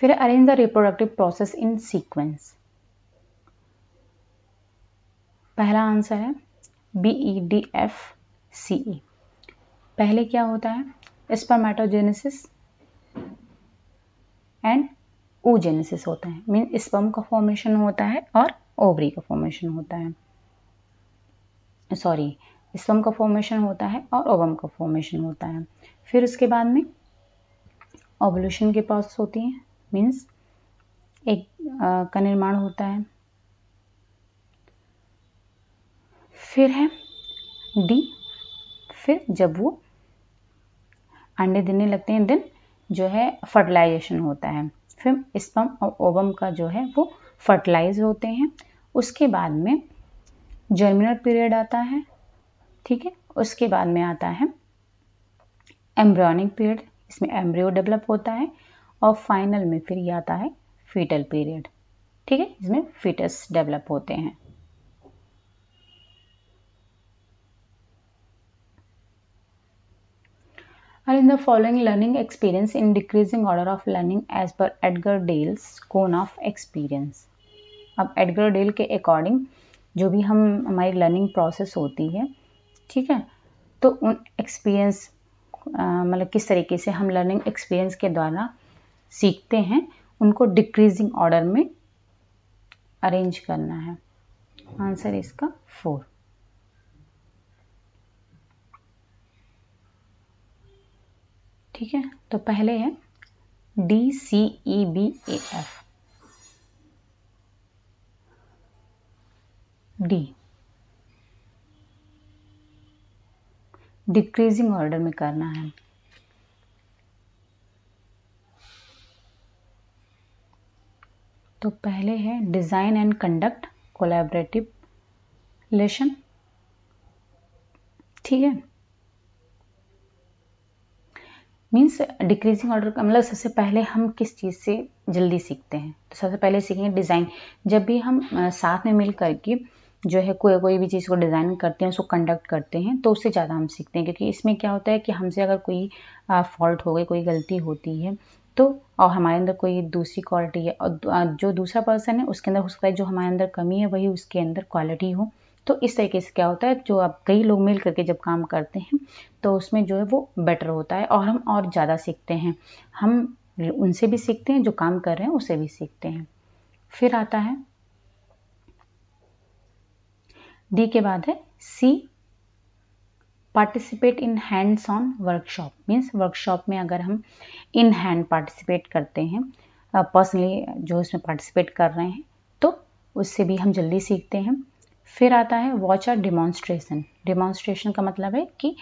S1: फिर arrange the reproductive process in sequence पहला आंसर है B E D F C E पहले क्या होता है स्पर्मेटोजेनेसिस एंड ओजेनेसिस होता है मीन स्पम का फॉर्मेशन होता है और ओवरी का फॉर्मेशन होता है सॉरी स्पम का फॉर्मेशन होता है और ओवम का फॉर्मेशन होता है फिर उसके बाद में ओवल्यूशन की प्रोसेस होती है मीन्स एक आ, का निर्माण होता है फिर है डी फिर जब वो अंडे देने लगते हैं देन जो है फर्टिलाइजेशन होता है फिर स्पम और ओवम का जो है वो फर्टिलाइज होते हैं उसके बाद में जर्मिनल पीरियड आता है ठीक है उसके बाद में आता है एम्ब्रॉनिक पीरियड इसमें एम्ब्रियो डेवलप होता है और फाइनल में फिर ये आता है फीटल पीरियड ठीक है इसमें फीटस डेवलप होते हैं in the following learning experience in decreasing order of learning as per Edgar Dale's cone of experience अब एडगर डेल के अकॉर्डिंग जो भी हम हमारी लर्निंग प्रोसेस होती है ठीक है तो उन एक्सपीरियंस मतलब किस तरीके से हम लर्निंग एक्सपीरियंस के द्वारा सीखते हैं उनको डिक्रीजिंग ऑर्डर में अरेंज करना है आंसर इसका फोर ठीक है तो पहले है D C E B A F D decreasing order में करना है तो पहले है design and conduct collaborative lesson ठीक है मीन्स डिक्रीजिंग ऑर्डर का मतलब सबसे पहले हम किस चीज़ से जल्दी सीखते हैं तो सबसे पहले सीखेंगे डिज़ाइन जब भी हम साथ में मिल करके जो है कोई कोई भी चीज़ को डिज़ाइन करते हैं उसको कंडक्ट करते हैं तो उससे ज़्यादा हम सीखते हैं क्योंकि इसमें क्या होता है कि हमसे अगर कोई फॉल्ट हो गई कोई गलती होती है तो और हमारे अंदर कोई दूसरी क्वालिटी है और जो दूसरा पर्सन है उसके अंदर हो सकता है जो हमारे अंदर कमी है वही उसके अंदर क्वालिटी हो तो इस तरीके से क्या होता है जो आप कई लोग मिल करके जब काम करते हैं तो उसमें जो है वो बेटर होता है और हम और ज़्यादा सीखते हैं हम उनसे भी सीखते हैं जो काम कर रहे हैं उसे भी सीखते हैं फिर आता है डी के बाद है C participate in hands on workshop means workshop में अगर हम इन हैंड पार्टिसिपेट करते हैं पर्सनली जो इसमें पार्टिसिपेट कर रहे हैं तो उससे भी हम जल्दी सीखते हैं फिर आता है वॉच आर डिमॉन्स्ट्रेशन डिमॉन्स्ट्रेशन का मतलब है कि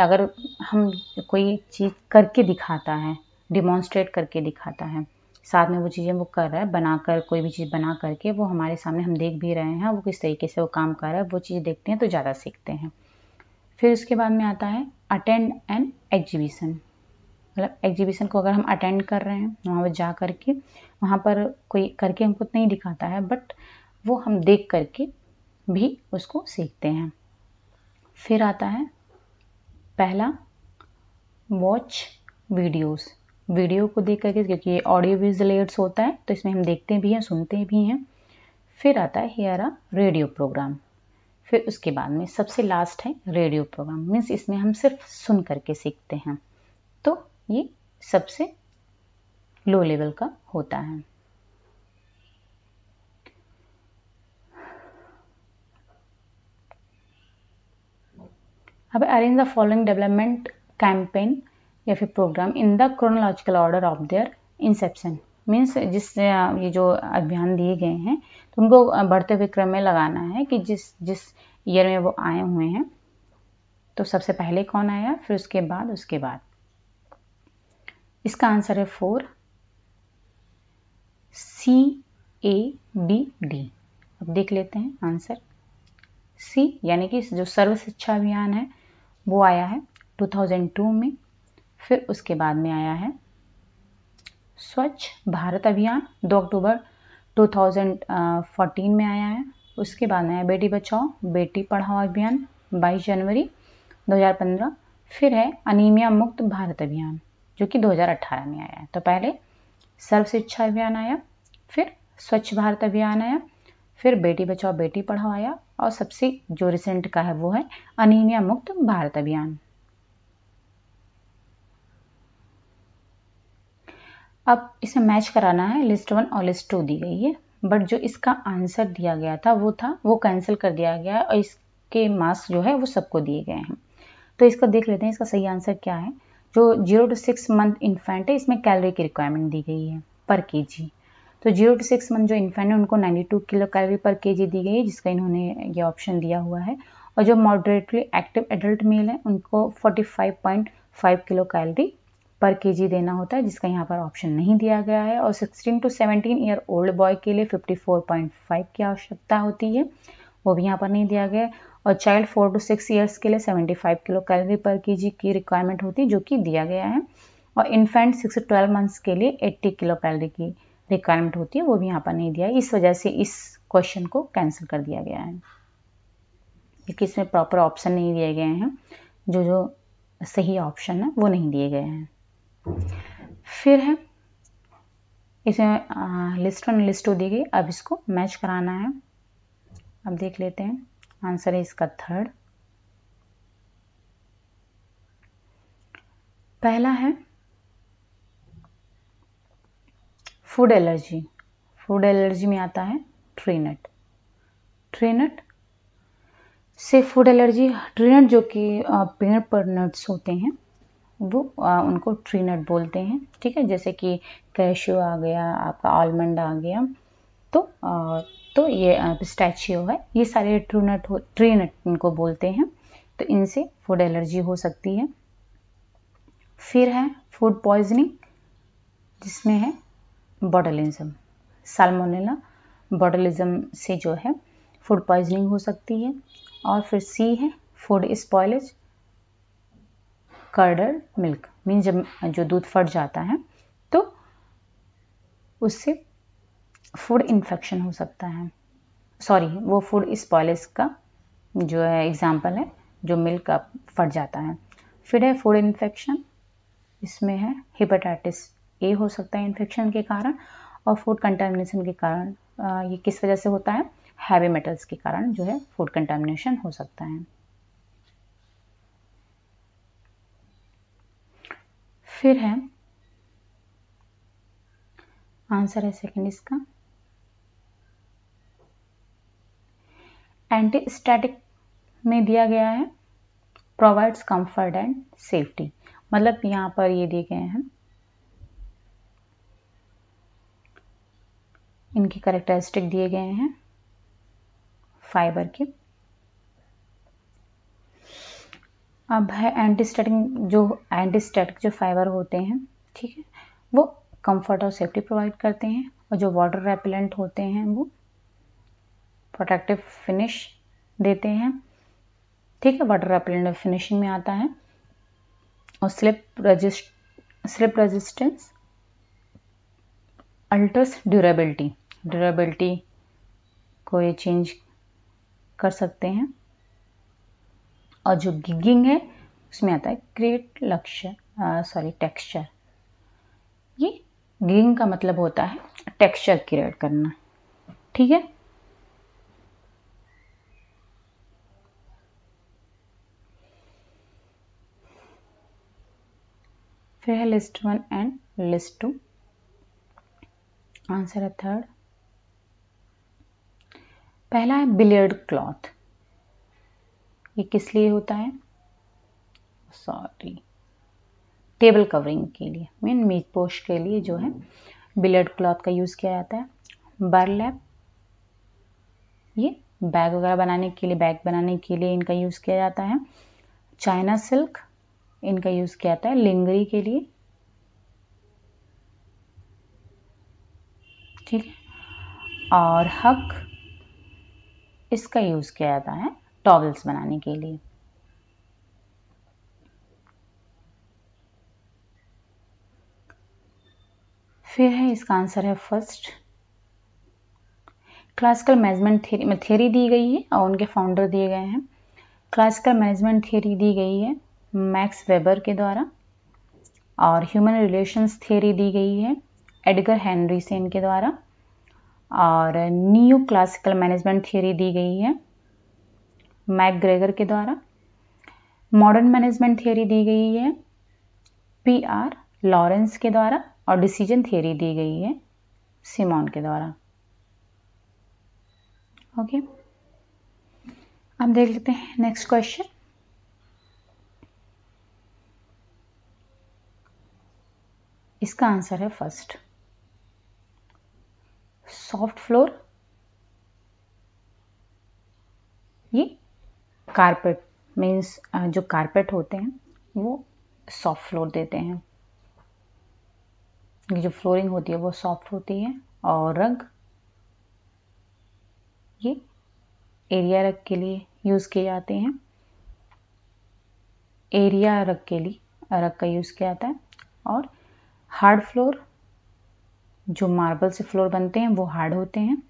S1: अगर हम कोई चीज़ करके दिखाता है डिमॉन्स्ट्रेट करके दिखाता है साथ में वो चीज़ें वो कर रहा है बनाकर कोई भी चीज़ बना करके वो हमारे सामने हम देख भी रहे हैं वो किस तरीके से वो काम कर रहा है वो चीज़ देखते हैं तो ज़्यादा सीखते हैं फिर उसके बाद में आता है अटेंड एन एग्जीबिशन मतलब एग्जीबिशन को अगर हम अटेंड कर रहे हैं वहाँ पर जा करके वहाँ पर कोई करके हमको तो नहीं दिखाता है बट वो हम देख करके भी उसको सीखते हैं फिर आता है पहला वॉच वीडियोस वीडियो को देख करके क्योंकि ये ऑडियो विजलेट्स होता है तो इसमें हम देखते भी हैं सुनते भी हैं फिर आता है आ रेडियो प्रोग्राम फिर उसके बाद में सबसे लास्ट है रेडियो प्रोग्राम मीन्स इसमें हम सिर्फ सुन करके सीखते हैं तो ये सबसे लो लेवल का होता है अब arrange the following development campaign या फिर programme in the chronological order of their inception means जिस ये जो अभियान दिए गए हैं तो उनको बढ़ते हुए क्रम में लगाना है कि जिस जिस ईयर में वो आए हुए हैं तो सबसे पहले कौन आया फिर उसके बाद उसके बाद इसका आंसर है four C A B D अब देख लेते हैं आंसर सी यानी कि जो सर्व शिक्षा अभियान है वो आया है 2002 में फिर उसके बाद में आया है स्वच्छ भारत अभियान 2 अक्टूबर 2014 में आया है उसके बाद में आया बेटी बचाओ बेटी पढ़ाओ अभियान 22 जनवरी 2015 फिर है अनीमिया मुक्त भारत अभियान जो कि 2018 में आया है तो पहले सर्व शिक्षा अभियान आया फिर स्वच्छ भारत अभियान आया फिर बेटी बचाओ बेटी पढ़ाओ आया और सबसे जो रिसेंट का है वो है अनिमिया मुक्त भारत अभियान अब इसे मैच कराना है लिस्ट वन और लिस्ट टू दी गई है बट जो इसका आंसर दिया गया था वो था वो कैंसिल कर दिया गया और इसके मार्क्स जो है वो सबको दिए गए हैं तो इसका देख लेते हैं इसका सही आंसर क्या है जो zero to six month infant है इसमें कैलोरी की रिक्वायरमेंट दी गई है पर के जी तो जीरो टू सिक्स मंथ जो इन्फेंट है उनको 92 किलो कैलोरी पर जी दी गई है जिसका इन्होंने ये ऑप्शन दिया हुआ है और जो मॉडरेटली एक्टिव एडल्ट मेल है उनको 45.5 किलो कैलोरी पर जी देना होता है जिसका यहाँ पर ऑप्शन नहीं दिया गया है और 16 टू 17 ईयर ओल्ड बॉय के लिए 54.5 की आवश्यकता होती है वो भी यहाँ पर नहीं दिया गया और child four to six years के लिए फाइव किलो कैलरी पर जी की रिक्वायरमेंट होती है जो कि दिया गया है और infant six to twelve months के लिए एट्टी किलो कैलरी की रिक्वायरमेंट होती है वो भी यहाँ पर नहीं दिया इस वजह से इस क्वेश्चन को कैंसिल कर दिया गया है क्योंकि इसमें प्रॉपर ऑप्शन नहीं दिए गए हैं जो जो सही ऑप्शन है वो नहीं दिए गए हैं फिर है इसमें लिस्ट वन लिस्ट टू दी गई अब इसको मैच कराना है अब देख लेते हैं आंसर है इसका थर्ड पहला है फूड एलर्जी फूड एलर्जी में आता है ट्रीनट ट्रीनट से फूड एलर्जी ट्रीनट जो कि पेड़ पर नट्स होते हैं वो आ, उनको ट्रीनट बोलते हैं ठीक है जैसे कि कैशो आ गया आपका आलमंड आ गया तो आ, तो ये पिस्टैचियो है ये सारे ट्रूनट हो ट्रीनट इनको बोलते हैं तो इनसे फूड एलर्जी हो सकती है फिर है फूड पॉइजनिंग जिसमें है बॉडलिज्म सालमोनेला बॉडलिज्म से जो है फूड पॉइजनिंग हो सकती है और फिर सी है food spoilage curdled milk mean जब जो दूध फट जाता है तो उससे फूड इन्फेक्शन हो सकता है सॉरी वो फूड स्पॉयलेज का जो है एग्जाम्पल है जो मिल्क फट जाता है फिर है फूड इन्फेक्शन इसमें है हिपेटाइटिस ए हो सकता है इन्फेक्शन के कारण और फूड कंटेमिनेशन के कारण ये किस वजह से होता है हैवी मेटल्स के कारण जो है फूड कंटेमिनेशन हो सकता है फिर है आंसर है सेकंड इसका एंटी स्टैटिक में दिया गया है प्रोवाइड्स कंफर्ट एंड सेफ्टी मतलब यहाँ पर ये दिए गए हैं इनके करेक्टरिस्टिक दिए गए हैं फाइबर के अब है एंटीस्टैटिक जो एंटीस्टैटिक जो फाइबर होते हैं ठीक है वो कंफर्ट और सेफ्टी प्रोवाइड करते हैं और जो वाटर रेपेलेंट होते हैं वो प्रोटेक्टिव फिनिश देते हैं ठीक है वाटर रेपेलेंट फिनिशिंग में आता है और slip resist slip resistance alters durability durability को ये चेंज कर सकते हैं और जो गिगिंग है उसमें आता है क्रिएट लक्ष्य सॉरी टेक्सचर ये गिगिंग का मतलब होता है टेक्सचर क्रिएट करना ठीक है फिर है list one and list two answer है थर्ड पहला है बिलियर्ड क्लॉथ ये किस लिए होता है सॉरी टेबल कवरिंग के लिए मीन मेज पोश के लिए जो है बिलियर्ड क्लॉथ का यूज़ किया जाता है बर्लैप ये बैग वगैरह बनाने के लिए बैग बनाने के लिए इनका यूज़ किया जाता है चाइना सिल्क इनका यूज़ किया जाता है लिंगरी के लिए ठीक है और हक इसका यूज़ किया जाता है टॉवल्स बनाने के लिए फिर है इसका आंसर है first classical management theory theory दी गई है और उनके फाउंडर दिए गए हैं क्लासिकल मैनेजमेंट थ्योरी दी गई है मैक्स वेबर के द्वारा और ह्यूमन रिलेशंस थ्योरी दी गई है एडगर हेनरी सेन के द्वारा और न्यू क्लासिकल मैनेजमेंट थियोरी दी गई है मैक ग्रेगर के द्वारा मॉडर्न मैनेजमेंट थियोरी दी गई है पी आर लॉरेंस के द्वारा और डिसीजन थियोरी दी गई है सिमोन के द्वारा ओके अब देख लेते हैं नेक्स्ट क्वेश्चन इसका आंसर है फर्स्ट सॉफ्ट फ्लोर ये कारपेट मीन्स जो कारपेट होते हैं वो सॉफ्ट फ्लोर देते हैं ये जो फ्लोरिंग होती है वो सॉफ्ट होती है और रंग ये एरिया रग के लिए यूज़ किए जाते हैं एरिया रग के लिए रग का यूज़ किया जाता है और हार्ड फ्लोर जो मार्बल से फ्लोर बनते हैं वो हार्ड होते हैं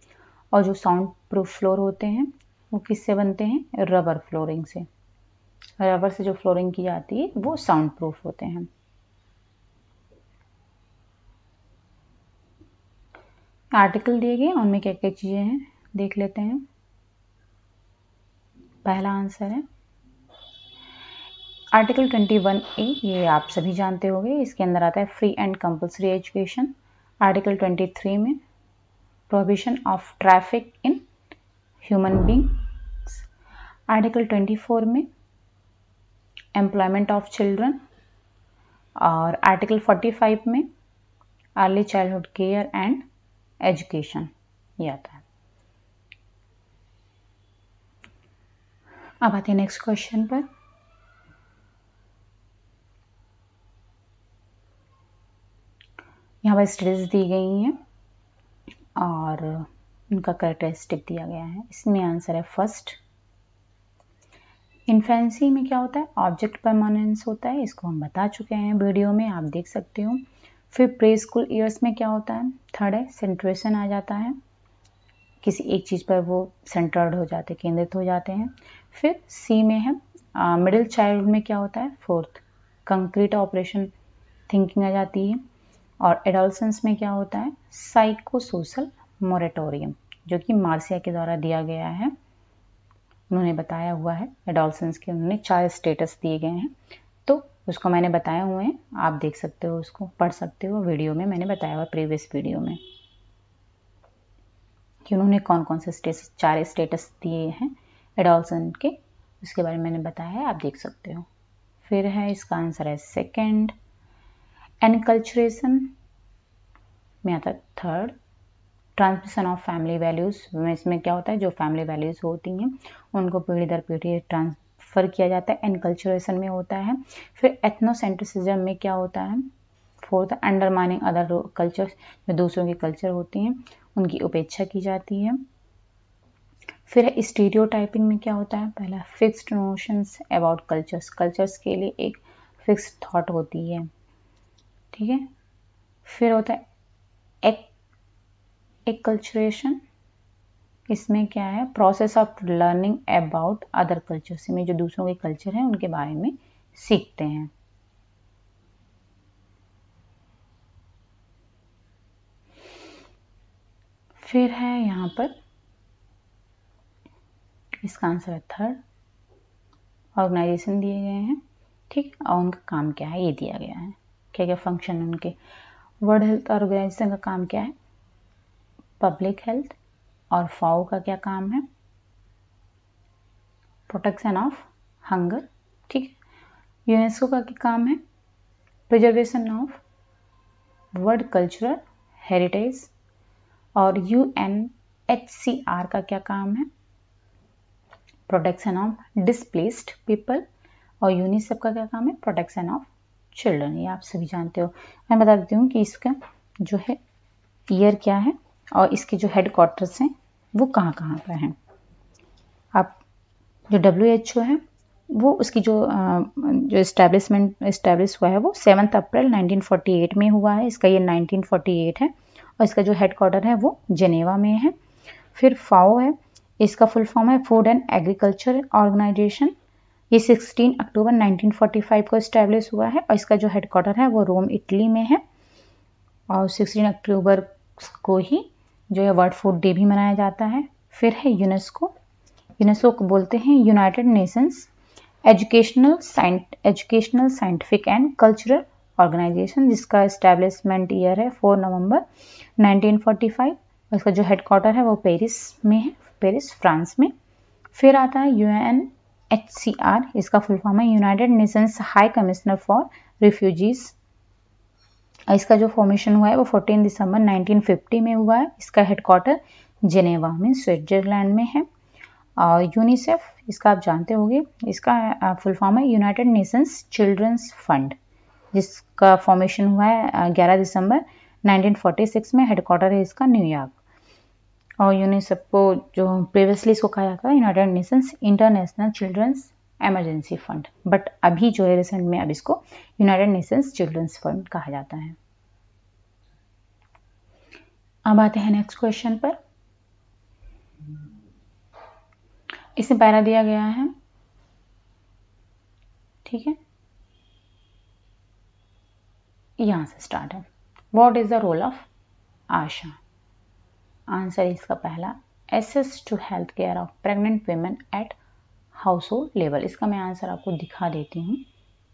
S1: और जो साउंड प्रूफ फ्लोर होते हैं वो किससे बनते हैं रबर फ्लोरिंग से रबर से जो फ्लोरिंग की जाती है वो साउंड प्रूफ होते हैं आर्टिकल दिए गए उनमें क्या क्या चीज़ें हैं देख लेते हैं पहला आंसर है आर्टिकल ट्वेंटी वन ए ये आप सभी जानते होंगे इसके अंदर आता है free and compulsory education article 23 में prohibition of traffic in human beings article 24 में एम्प्लॉयमेंट ऑफ चिल्ड्रन और आर्टिकल 45 में early childhood care and education ये आता है अब आते हैं नेक्स्ट क्वेश्चन पर यहाँ पर स्टेज दी गई हैं और उनका करेक्टरिस्टिक दिया गया है इसमें आंसर है फर्स्ट इन्फेंसी में क्या होता है ऑब्जेक्ट परमानेंस होता है इसको हम बता चुके हैं वीडियो में आप देख सकते हो फिर प्रे स्कूल ईयर्स में क्या होता है थर्ड है सेंट्रेशन आ जाता है किसी एक चीज़ पर वो सेंटर्ड हो जाते केंद्रित हो जाते हैं फिर सी में है मिडिल चाइल्ड में क्या होता है फोर्थ कंक्रीट ऑपरेशन थिंकिंग आ जाती है और एडोलसेंस में क्या होता है साइकोसोशल मोरेटोरियम जो कि मार्सिया के द्वारा दिया गया है उन्होंने बताया हुआ है एडोलसेंस के उन्होंने चार स्टेटस दिए गए हैं तो उसको मैंने बताया हुए हैं आप देख सकते हो उसको पढ़ सकते हो वीडियो में मैंने बताया हुआ प्रीवियस वीडियो में कि उन्होंने कौन कौन से स्टेटस चार स्टेटस दिए हैं एडोलसन के उसके बारे में मैंने बताया है आप देख सकते हो फिर है इसका आंसर है सेकेंड एनकल्चरेशन में आता है third transmission of family values में इसमें क्या होता है जो फैमिली वैल्यूज़ होती हैं उनको पीढ़ी दर पीढ़ी ट्रांसफ़र किया जाता है एनकल्चरेशन में होता है फिर एथनोसेंट्रिसिज्म में क्या होता है फोर्थ अंडरमाइनिंग अदर कल्चर जो दूसरों की कल्चर होती हैं उनकी उपेक्षा की जाती है फिर है स्टीरियो टाइपिंग में क्या होता है पहला fixed notions about cultures cultures के लिए एक फिक्स्ड थॉट होती है ठीक है फिर होता है एक एकल्चरेशन इसमें क्या है process of learning about other culture में जो दूसरों के कल्चर हैं उनके बारे में सीखते हैं फिर है यहाँ पर इसका आंसर है थर्ड ऑर्गेनाइजेशन दिए गए हैं ठीक और उनका काम क्या है ये दिया गया है क्या क्या फंक्शन उनके वर्ल्ड हेल्थ ऑर्गेनाइजेशन का काम क्या है पब्लिक हेल्थ और फाओ का क्या काम है प्रोटेक्शन ऑफ हंगर ठीक है यूनेस्को का क्या काम है preservation of world cultural heritage और U N H C R का क्या काम है प्रोटेक्शन ऑफ डिसप्लेस्ड पीपल और यूनिसेफ का क्या काम है प्रोटेक्शन ऑफ चिल्ड्रन ये आप सभी जानते हो मैं बता देती हूँ कि इसका जो है ईयर क्या है और इसके जो हेड क्वार्टर्स हैं वो कहाँ कहाँ पर हैं आप जो डब्ल्यू एच ओ है वो उसकी जो जो इस्टेब्लिशमेंट इस्टेब्लिश हुआ है वो सेवन्थ अप्रैल 1948 में हुआ है इसका ये 1948 है और इसका जो हेड क्वार्टर है वो जनेवा में है फिर फाओ है इसका फुल फॉर्म है फूड एंड एग्रीकल्चर ऑर्गेनाइजेशन ये 16 अक्टूबर 1945 को इस्टेब्लिश हुआ है और इसका जो हेडक्वार्टर है वो रोम इटली में है और 16 अक्टूबर को ही जो है वर्ल्ड फूड डे भी मनाया जाता है फिर है यूनेस्को यूनेस्को को बोलते हैं United Nations Educational Scient Educational Scientific and Cultural Organization जिसका इस्टेब्लिशमेंट ईयर है 4 नवंबर 1945 और इसका जो हेडक्वार्टर है वो पेरिस में है पेरिस फ्रांस में फिर आता है यूएन एच सी आर इसका फुल फॉर्म है United Nations High Commissioner for Refugees इसका जो फॉर्मेशन हुआ है वो 14 दिसंबर 1950 में हुआ है इसका हेडक्वार्टर जेनेवा में स्विट्जरलैंड में है और यूनिसेफ इसका आप जानते होंगे इसका फुल फॉर्म है यूनाइटेड नेशंस चिल्ड्रंस फंड जिसका फॉर्मेशन हुआ है 11 दिसंबर 1946 में हेडक्वार्टर है इसका न्यूयॉर्क और यूनिसेफ को जो प्रीवियसली इसको कहा जाता है United Nations International Children's Emergency Fund but अभी जो है रिसेंट में अब इसको यूनाइटेड नेशंस चिल्ड्रंस फंड कहा जाता है अब आते हैं नेक्स्ट क्वेश्चन पर इसमें पैरा दिया गया है ठीक है यहां से स्टार्ट है what is the role of ASHA answer इसका पहला access to health care of pregnant women at household level इसका मैं आंसर आपको दिखा देती हूँ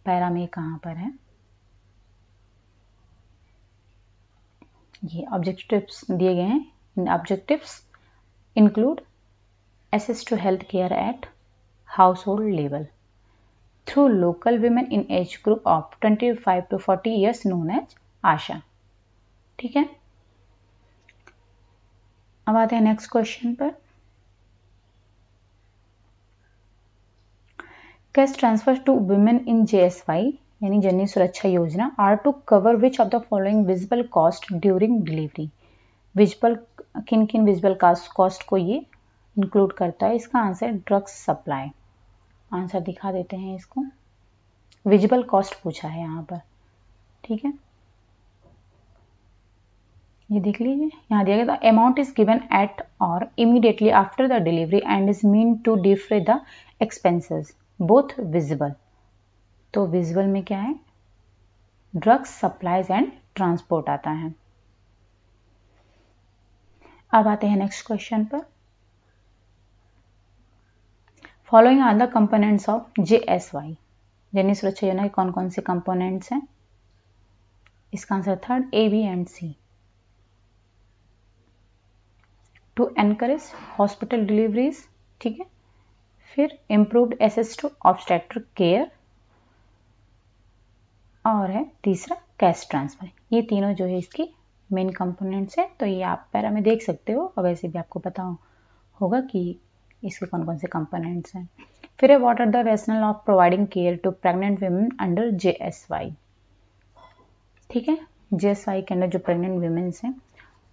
S1: पैरा में कहाँ पर है ये ऑब्जेक्टिव्स दिए गए हैं objectives include access to health care at household level through local women in age group of 25 to 40 years known as ASHA ठीक है अब आते हैं नेक्स्ट क्वेश्चन पर cash transfer to women in JSY यानी Janani Suraksha Yojana are to cover which of the following visible cost during delivery visible किन किन विजिबल कॉस्ट को ये इंक्लूड करता है इसका आंसर ड्रग्स सप्लाई आंसर दिखा देते हैं इसको विजिबल कॉस्ट पूछा है यहाँ पर ठीक है ये देख लीजिए यहाँ दिया गया अमाउंट इज गिवन एट और immediately after the delivery and is mean to defray the expenses both visible तो विजिबल में क्या है ड्रग्स सप्लाईज एंड ट्रांसपोर्ट आता है अब आते हैं नेक्स्ट क्वेश्चन पर following are the components of J S Y Jan Suraksha योजना के कौन कौन से कंपोनेंट्स हैं इसका answer third A B and C to encourage hospital deliveries ठीक है फिर improve access to obstetric care और है तीसरा कैश ट्रांसफर ये तीनों जो है इसकी मेन कंपोनेंट्स है तो ये आप पैरा में देख सकते हो और वैसे भी आपको पता हो, होगा कि इसके कौन कौन से कंपोनेंट्स हैं फिर है what are the rational of providing care to pregnant women under J S Y ठीक है जे एस वाई के अंदर जो प्रेगनेंट वीमेन्स हैं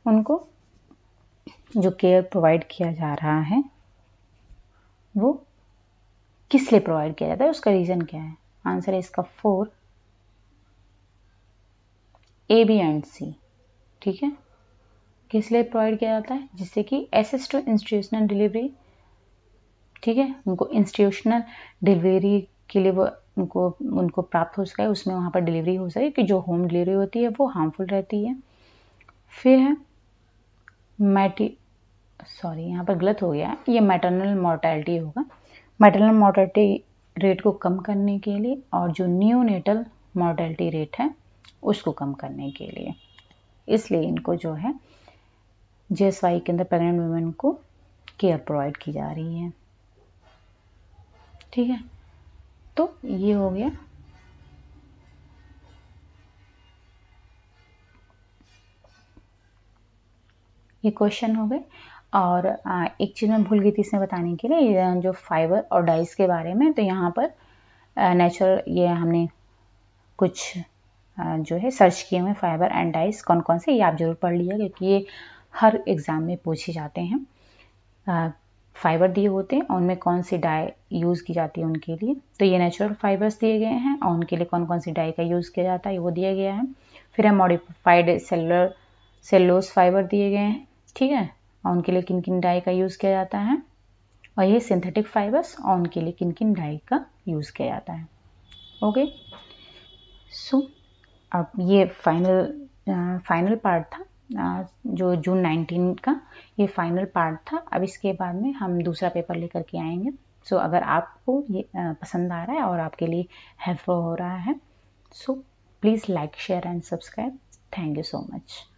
S1: उनको जो केयर प्रोवाइड किया जा रहा है वो किस लिए प्रोवाइड किया जाता है उसका रीज़न क्या है आंसर है इसका four A B and C ठीक है किस लिए प्रोवाइड किया जाता है जिससे कि एसेस टू इंस्टीट्यूशनल डिलीवरी ठीक है उनको इंस्टीट्यूशनल डिलीवरी के लिए वो उनको उनको प्राप्त हो सके उसमें वहाँ पर डिलीवरी हो सके कि जो होम डिलीवरी होती है वो हार्मफुल रहती है फिर है मैटी सॉरी यहाँ पर गलत हो गया ये मैटरनल मोर्टैलिटी होगा मैटरनल मोर्टैलिटी रेट को कम करने के लिए और जो न्यू नेटल मोर्टैलिटी रेट है उसको कम करने के लिए इसलिए इनको जो है जे के अंदर प्रेगनेंट वुमेन को केयर प्रोवाइड की जा रही है ठीक है तो ये हो गया ये क्वेश्चन हो गए और एक चीज़ मैं भूल गई थी इसमें बताने के लिए जो फाइबर और डाइस के बारे में तो यहाँ पर नेचुरल ये हमने कुछ जो है सर्च किए हुए फाइबर एंड डाइस कौन कौन से ये आप ज़रूर पढ़ लीजिए क्योंकि ये हर एग्ज़ाम में पूछे जाते हैं फाइबर दिए होते हैं और उनमें कौन सी डाई यूज़ की जाती है उनके लिए तो ये नेचुरल फाइबर्स दिए गए हैं और उनके लिए कौन कौन सी डाई का यूज़ किया जाता है वो दिया गया है फिर है मॉडिफाइड सेलुलर सेलोस फाइबर दिए गए हैं ठीक है और उनके लिए किन किन डाई का यूज़ किया जाता है और ये सिंथेटिक फाइबर्स और उनके लिए किन किन डाई का यूज़ किया जाता है ओके सो so, अब ये फाइनल फाइनल पार्ट था जो जून 19 का ये फाइनल पार्ट था अब इसके बाद में हम दूसरा पेपर लेकर के आएंगे सो so, अगर आपको ये पसंद आ रहा है और आपके लिए हेल्पफुल हो रहा है so please like share and subscribe thank you so much